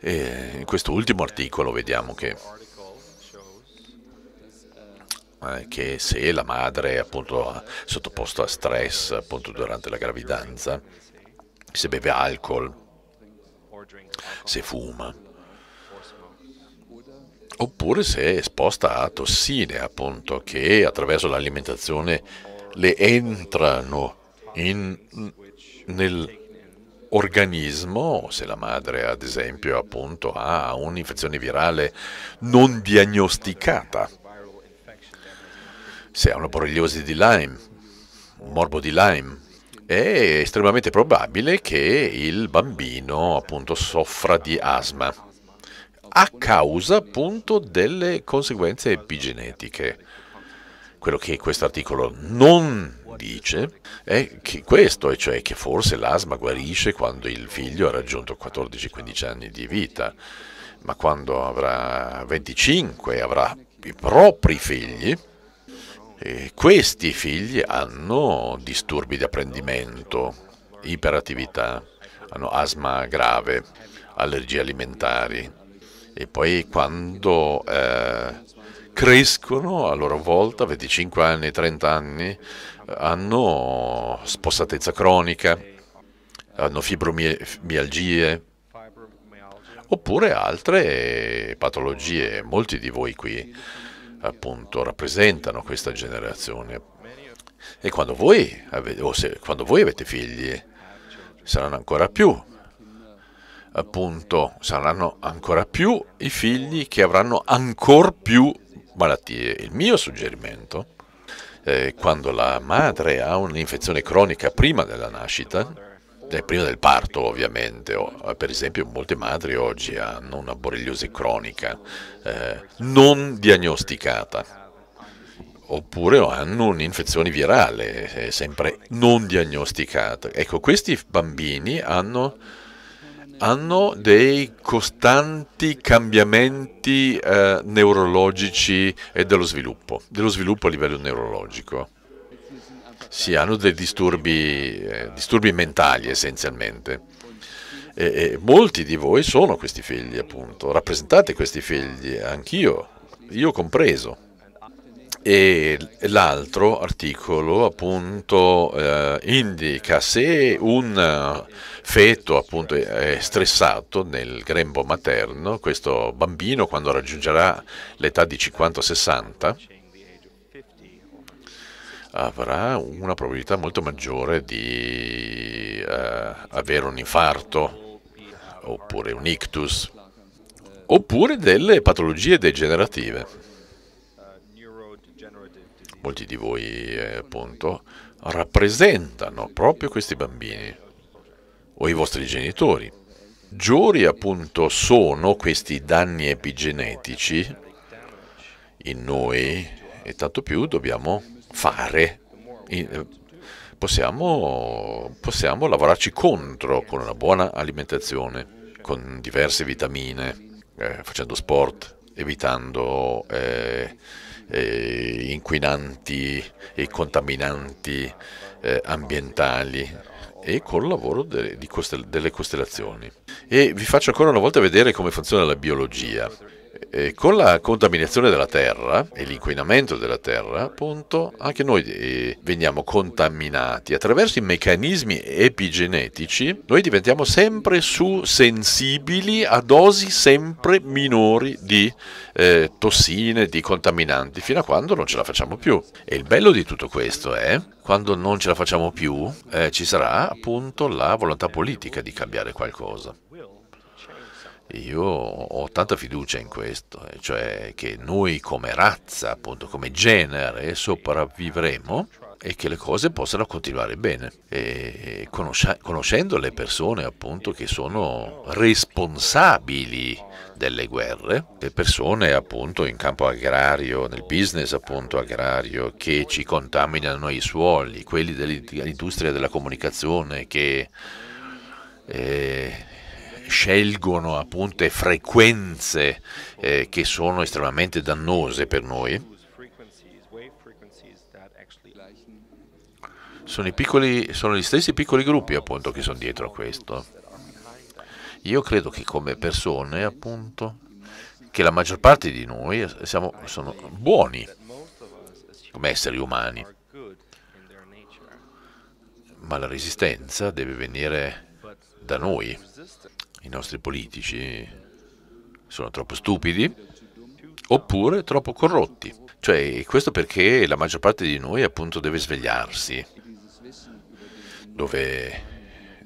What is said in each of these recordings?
E in questo ultimo articolo vediamo che, eh, che se la madre è appunto sottoposta a stress appunto durante la gravidanza, se beve alcol, se fuma, oppure se è esposta a tossine appunto che attraverso l'alimentazione le entrano in, nel organismo, se la madre ad esempio appunto, ha un'infezione virale non diagnosticata, se ha una borreliosi di Lyme, un morbo di Lyme, è estremamente probabile che il bambino appunto soffra di asma a causa appunto delle conseguenze epigenetiche. Quello che questo articolo non dice è che questo, e cioè che forse l'asma guarisce quando il figlio ha raggiunto 14-15 anni di vita, ma quando avrà 25 avrà i propri figli, e questi figli hanno disturbi di apprendimento, iperattività, hanno asma grave, allergie alimentari e poi quando eh, crescono a loro volta, 25 anni, 30 anni, hanno spossatezza cronica, hanno fibromialgie, oppure altre patologie. Molti di voi qui appunto rappresentano questa generazione. E quando voi, avete, se, quando voi avete figli, saranno ancora più appunto saranno ancora più i figli che avranno ancora più malattie. Il mio suggerimento, eh, quando la madre ha un'infezione cronica prima della nascita, eh, prima del parto ovviamente, eh, per esempio molte madri oggi hanno una borreliosi cronica eh, non diagnosticata oppure hanno un'infezione virale, eh, sempre non diagnosticata. Ecco, questi bambini hanno hanno dei costanti cambiamenti eh, neurologici e dello sviluppo, dello sviluppo a livello neurologico. Sì, hanno dei disturbi, eh, disturbi mentali essenzialmente. E, e molti di voi sono questi figli, appunto, rappresentate questi figli, anch'io, io compreso e l'altro articolo appunto eh, indica se un eh, feto appunto è stressato nel grembo materno, questo bambino quando raggiungerà l'età di 50-60 avrà una probabilità molto maggiore di eh, avere un infarto oppure un ictus oppure delle patologie degenerative molti di voi eh, appunto, rappresentano proprio questi bambini o i vostri genitori. Giuri appunto sono questi danni epigenetici in noi e tanto più dobbiamo fare, eh, possiamo, possiamo lavorarci contro con una buona alimentazione, con diverse vitamine, eh, facendo sport, evitando... Eh, eh, inquinanti e contaminanti eh, ambientali e col lavoro de, costel, delle costellazioni. E vi faccio ancora una volta vedere come funziona la biologia. E con la contaminazione della terra e l'inquinamento della terra, appunto, anche noi eh, veniamo contaminati. Attraverso i meccanismi epigenetici, noi diventiamo sempre su sensibili a dosi sempre minori di eh, tossine, di contaminanti, fino a quando non ce la facciamo più. E il bello di tutto questo è, quando non ce la facciamo più, eh, ci sarà appunto la volontà politica di cambiare qualcosa. Io ho tanta fiducia in questo, eh, cioè che noi come razza, appunto come genere, sopravvivremo e che le cose possano continuare bene, e conoscendo le persone appunto che sono responsabili delle guerre, le persone appunto in campo agrario, nel business appunto agrario, che ci contaminano i suoli, quelli dell'industria della comunicazione che... Eh, scelgono appunto frequenze eh, che sono estremamente dannose per noi. Sono, piccoli, sono gli stessi piccoli gruppi appunto che sono dietro a questo. Io credo che come persone appunto che la maggior parte di noi siamo, sono buoni come esseri umani, ma la resistenza deve venire da noi i nostri politici sono troppo stupidi oppure troppo corrotti. Cioè, questo perché la maggior parte di noi appunto deve svegliarsi, dove,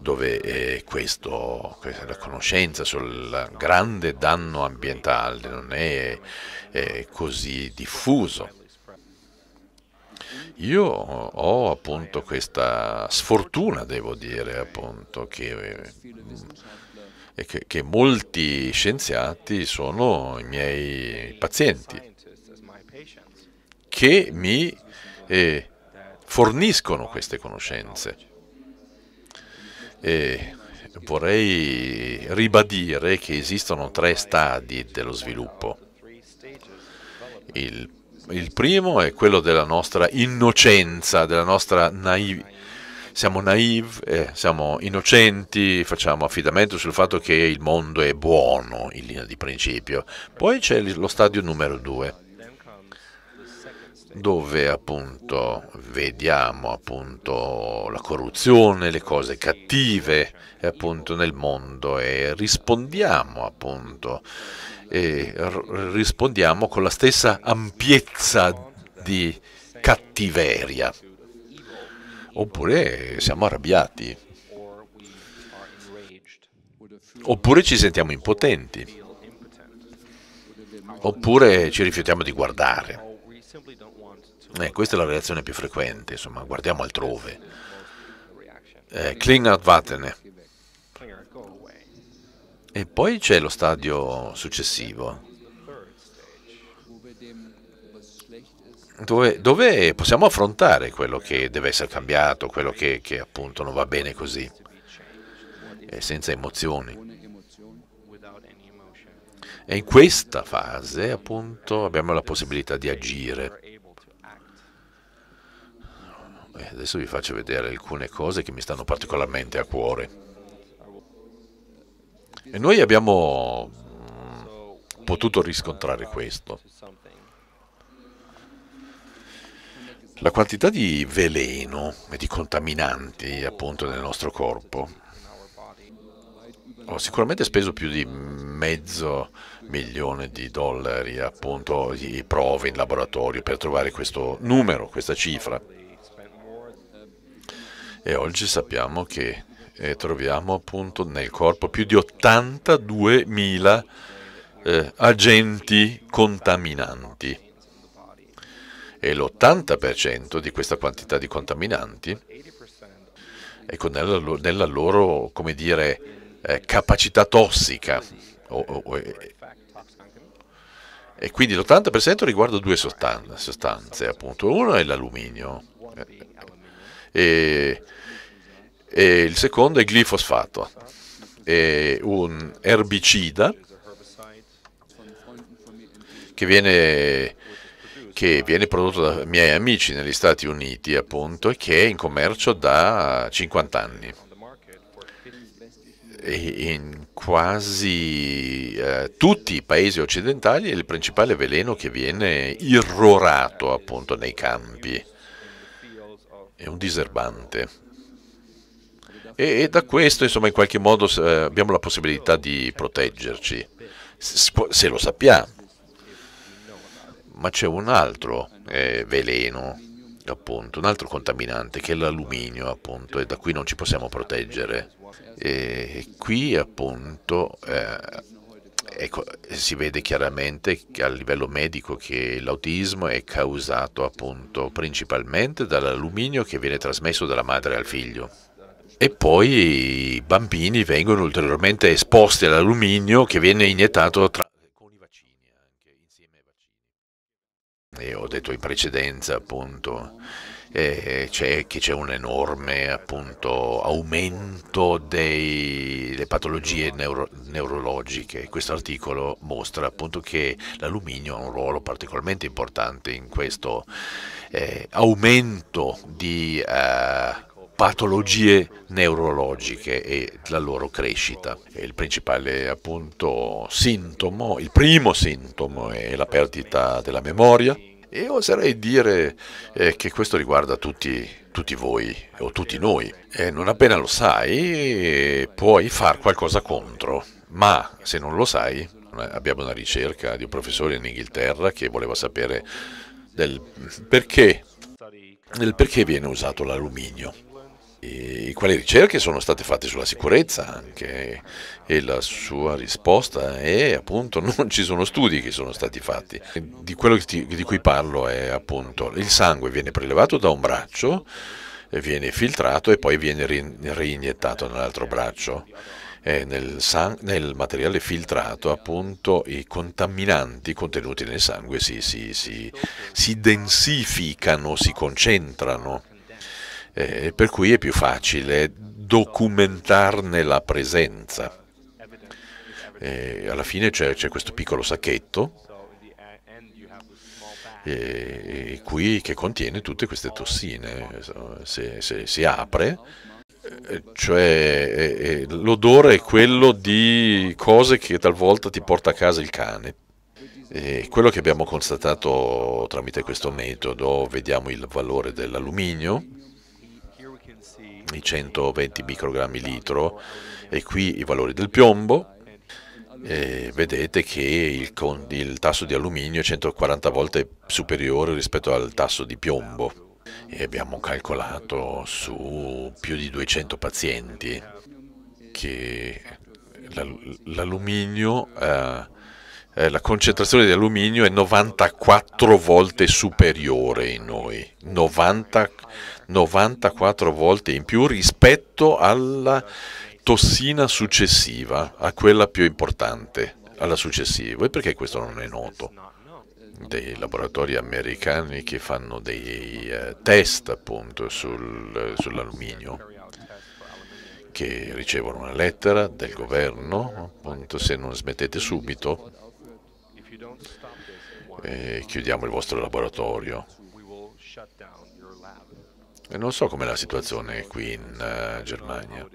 dove eh, questo, la conoscenza sul grande danno ambientale non è, è eh, così diffuso io ho appunto questa sfortuna, devo dire, appunto, che, che, che molti scienziati sono i miei pazienti, che mi eh, forniscono queste conoscenze. E vorrei ribadire che esistono tre stadi dello sviluppo. Il il primo è quello della nostra innocenza, della nostra naività. Siamo naive, eh, siamo innocenti, facciamo affidamento sul fatto che il mondo è buono in linea di principio. Poi c'è lo stadio numero due, dove appunto vediamo appunto la corruzione, le cose cattive appunto nel mondo e rispondiamo appunto e rispondiamo con la stessa ampiezza di cattiveria. Oppure siamo arrabbiati. Oppure ci sentiamo impotenti. Oppure ci rifiutiamo di guardare. Eh, questa è la reazione più frequente, insomma, guardiamo altrove. Eh, Klingat Vatene e poi c'è lo stadio successivo, Dove, dove, possiamo affrontare quello che deve essere cambiato, quello che, che appunto non va bene così, e eh, senza emozioni. E in questa fase appunto abbiamo la possibilità di agire. Eh, adesso vi faccio vedere alcune cose che mi stanno particolarmente a cuore. E noi abbiamo mm, potuto riscontrare questo. La quantità di veleno e di contaminanti appunto nel nostro corpo ho sicuramente speso più di mezzo milione di dollari appunto di prove in laboratorio per trovare questo numero, questa cifra. E oggi sappiamo che e troviamo appunto nel corpo più di 82.000 eh, agenti contaminanti e l'80% di questa quantità di contaminanti ecco, nella, nella loro come dire, eh, capacità tossica o, o, e, e quindi l'80% riguarda due sostanze, sostanze appunto. Uno è l'alluminio eh, e e il secondo è glifosfato, è un erbicida che viene, che viene prodotto da miei amici negli Stati Uniti appunto e che è in commercio da 50 anni in quasi eh, tutti i paesi occidentali è il principale veleno che viene irrorato appunto nei campi. È un diserbante. E, e da questo, insomma, in qualche modo eh, abbiamo la possibilità di proteggerci, se lo sappiamo. Ma c'è un altro eh, veleno, appunto, un altro contaminante che è l'alluminio, appunto, e da qui non ci possiamo proteggere. E qui, appunto, eh, Ecco, si vede chiaramente a livello medico che l'autismo è causato appunto principalmente dall'alluminio che viene trasmesso dalla madre al figlio e poi i bambini vengono ulteriormente esposti all'alluminio che viene iniettato tra... con i vaccini, anche insieme ai vaccini. E ho detto in precedenza appunto eh, c'è, che c'è un enorme appunto, aumento delle patologie neuro, neurologiche. Questo articolo mostra appunto, che l'alluminio ha un ruolo particolarmente importante in questo eh, aumento di... Eh, patologie neurologiche e la loro crescita. E il principale appunto sintomo, il primo sintomo è la perdita della memoria e oserei dire eh, che questo riguarda tutti, tutti voi o tutti noi. E eh, non appena lo sai puoi far qualcosa contro, ma se non lo sai, eh, abbiamo una ricerca di un professore in Inghilterra che voleva sapere del perché, del perché viene usato l'alluminio i quali ricerche sono state fatte sulla sicurezza anche e la sua risposta è appunto non ci sono studi che sono stati fatti. Di quello ti, di cui parlo è appunto il sangue viene prelevato da un braccio, eh, viene filtrato e poi viene ri, reiniettato nell'altro braccio. Nel, san, nel, materiale filtrato appunto i contaminanti contenuti nel sangue si, si, si, si densificano, si concentrano eh, per cui è più facile documentarne la presenza. E eh, alla fine c'è, questo piccolo sacchetto eh, e, qui che contiene tutte queste tossine. Se, se si apre, eh, cioè l'odore è quello di cose che talvolta ti porta a casa il cane. E quello che abbiamo constatato tramite questo metodo, vediamo il valore dell'alluminio, i 120 microgrammi litro e qui i valori del piombo e vedete che il, con, il tasso di alluminio è 140 volte superiore rispetto al tasso di piombo e abbiamo calcolato su più di 200 pazienti che l'alluminio, eh, la concentrazione di alluminio è 94 volte superiore in noi, 90, 94 volte in più rispetto alla tossina successiva, a quella più importante, alla successiva. E perché questo non è noto? dei laboratori americani che fanno dei eh, test appunto sul, sull'alluminio che ricevono una lettera del governo appunto se non smettete subito eh, chiudiamo il vostro laboratorio e non so com'è la situazione qui in uh, Germania,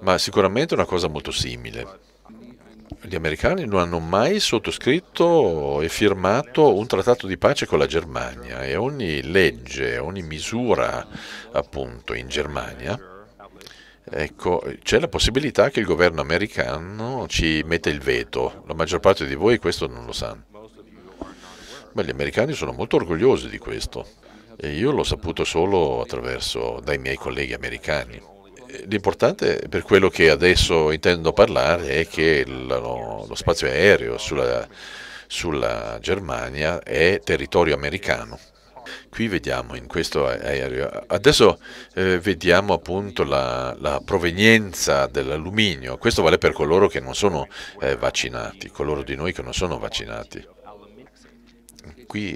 ma sicuramente è una cosa molto simile. Gli americani non hanno mai sottoscritto e firmato un trattato di pace con la Germania e ogni legge, ogni misura appunto in Germania Ecco, c'è la possibilità che il governo americano ci metta il veto. La maggior parte di voi questo non lo sanno. Ma gli americani sono molto orgogliosi di questo. E io l'ho saputo solo attraverso dai miei colleghi americani. L'importante per quello che adesso intendo parlare è che lo, lo spazio aereo sulla, sulla Germania è territorio americano qui vediamo in questo aereo. Adesso eh, vediamo appunto la, la provenienza dell'alluminio. Questo vale per coloro che non sono eh, vaccinati, coloro di noi che non sono vaccinati qui,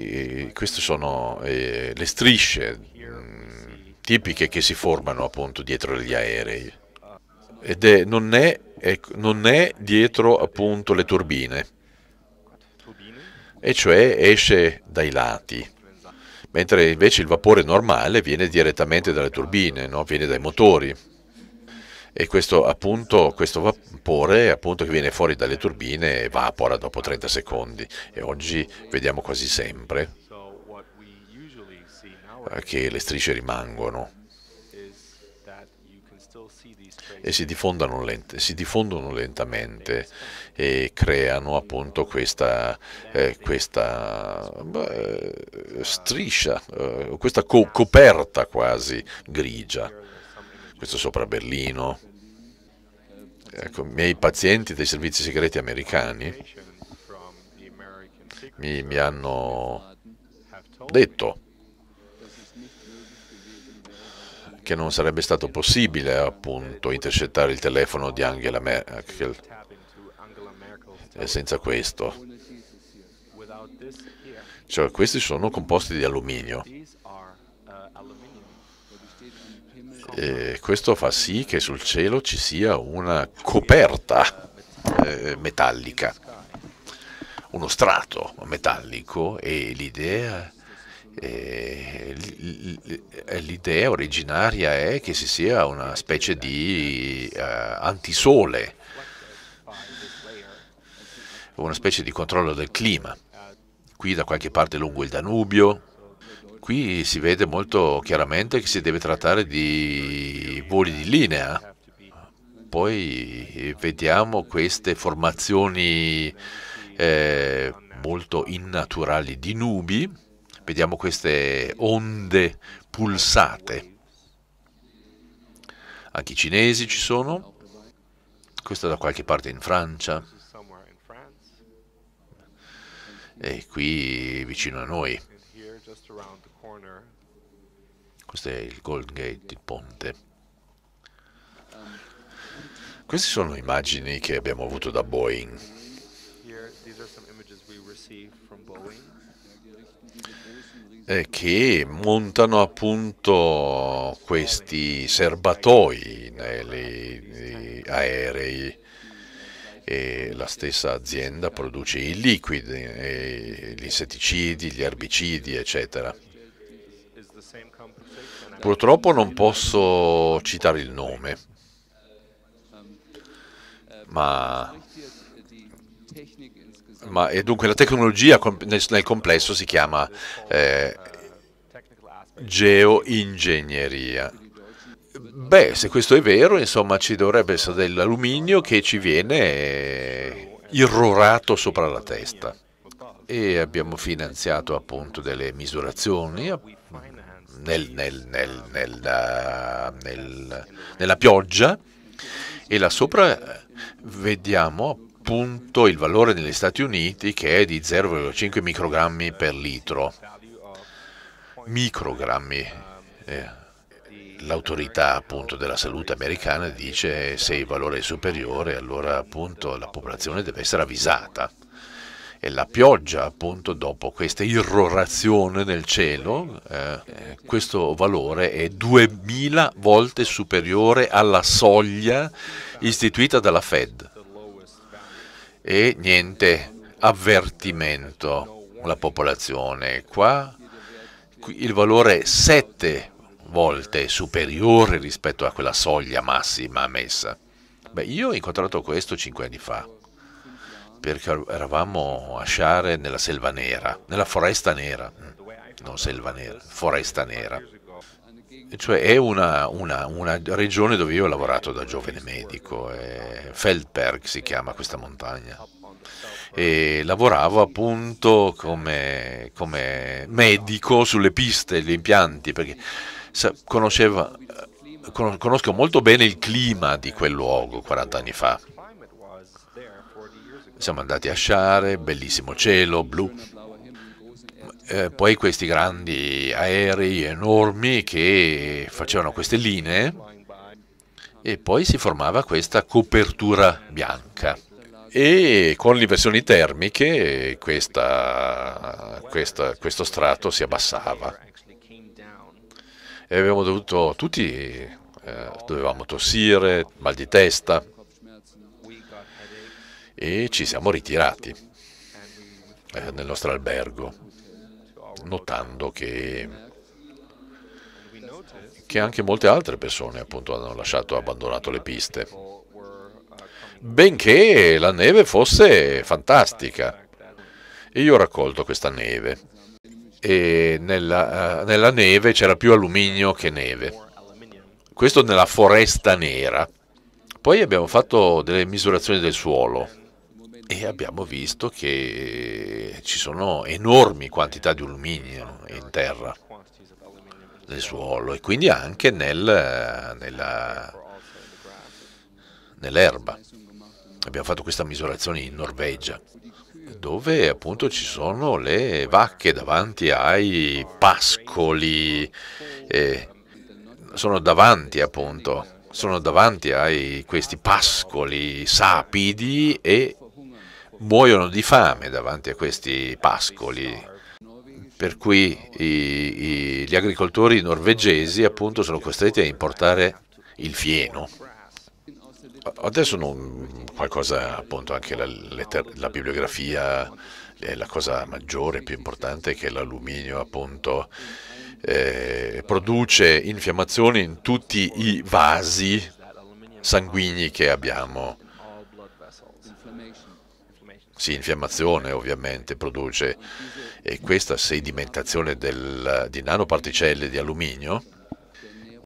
eh, queste sono eh, le strisce mh, mm, tipiche che si formano appunto dietro gli aerei ed è, non, è, è, non è dietro appunto le turbine e cioè esce dai lati mentre invece il vapore normale viene direttamente dalle turbine, no? viene dai motori e questo, appunto, questo vapore appunto, che viene fuori dalle turbine evapora dopo 30 secondi e oggi vediamo quasi sempre eh, che le strisce rimangono e si diffondono, lent si diffondono lentamente e creano appunto questa, eh, questa beh, striscia, eh, questa co coperta quasi grigia questo sopra Berlino. Ecco, i miei pazienti dei servizi segreti americani mi, mi hanno detto che non sarebbe stato possibile appunto intercettare il telefono di Angela Merkel senza questo. Cioè, questi sono composti di alluminio eh, questo fa sì che sul cielo ci sia una coperta eh, metallica, uno strato metallico e l'idea eh, l'idea originaria è che si sia una specie di uh, antisole, una specie di controllo del clima. Qui da qualche parte lungo il Danubio, qui si vede molto chiaramente che si deve trattare di voli di linea. Poi vediamo queste formazioni eh, molto innaturali di nubi, vediamo queste onde pulsate. Anche i cinesi ci sono, questo da qualche parte in Francia, e qui vicino a noi. Questo è il Golden Gate, il ponte. Queste sono immagini che abbiamo avuto da Boeing. E che montano appunto questi serbatoi negli eh, aerei e la stessa azienda produce i liquidi, eh, gli insetticidi, gli erbicidi, eccetera. Purtroppo non posso citare il nome, ma, ma e dunque la tecnologia nel complesso si chiama eh, geoingegneria. Beh, se questo è vero, insomma, ci dovrebbe essere dell'alluminio che ci viene eh, irrorato sopra la testa. E abbiamo finanziato appunto delle misurazioni nel, nel, eh, nel, nella pioggia e là sopra eh, vediamo appunto il valore negli Stati Uniti che è di 0,5 microgrammi per litro. Microgrammi. Eh l'autorità appunto, della salute americana dice eh, se il valore è superiore allora appunto, la popolazione deve essere avvisata e la pioggia appunto dopo questa irrorazione nel cielo, eh, eh questo valore è 2000 volte superiore alla soglia istituita dalla Fed e niente avvertimento alla popolazione. Qua il valore è 7 volte superiore rispetto a quella soglia massima messa. Beh, io ho incontrato questo 5 anni fa perché eravamo a sciare nella selva nera, nella foresta nera, mm. non selva nera, foresta nera. Cioè è una, una, una regione dove io ho lavorato da giovane medico, Feldberg si chiama questa montagna e lavoravo appunto come, come, medico sulle piste, gli impianti, perché conosceva, eh, conosco molto bene il clima di quel luogo 40 anni fa siamo andati a sciare, bellissimo cielo, blu. Eh, poi questi grandi aerei enormi che facevano queste linee e poi si formava questa copertura bianca e con le inversioni termiche questa, questa, questo strato si abbassava e abbiamo dovuto tutti eh, dovevamo tossire, mal di testa e ci siamo ritirati eh, nel nostro albergo, notando che, che anche molte altre persone appunto hanno lasciato abbandonato le piste, benché la neve fosse fantastica. E io ho raccolto questa neve e nella, eh, nella neve c'era più alluminio che neve. Questo nella foresta nera. Poi abbiamo fatto delle misurazioni del suolo e abbiamo visto che eh, ci sono enormi quantità di alluminio in terra, nel suolo e quindi anche nel, eh, nell'erba. abbiamo fatto questa misurazione in Norvegia dove appunto ci sono le vacche davanti ai pascoli, eh, sono davanti appunto, sono davanti a questi pascoli sapidi e muoiono di fame davanti a questi pascoli. Per cui i, i, gli agricoltori norvegesi appunto sono costretti a importare il fieno. Adesso non, qualcosa, appunto anche la, la bibliografia è la cosa maggiore, più importante, che l'alluminio appunto eh, produce infiammazioni in tutti i vasi sanguigni che abbiamo sì, infiammazione ovviamente produce e questa sedimentazione del, di nanoparticelle di alluminio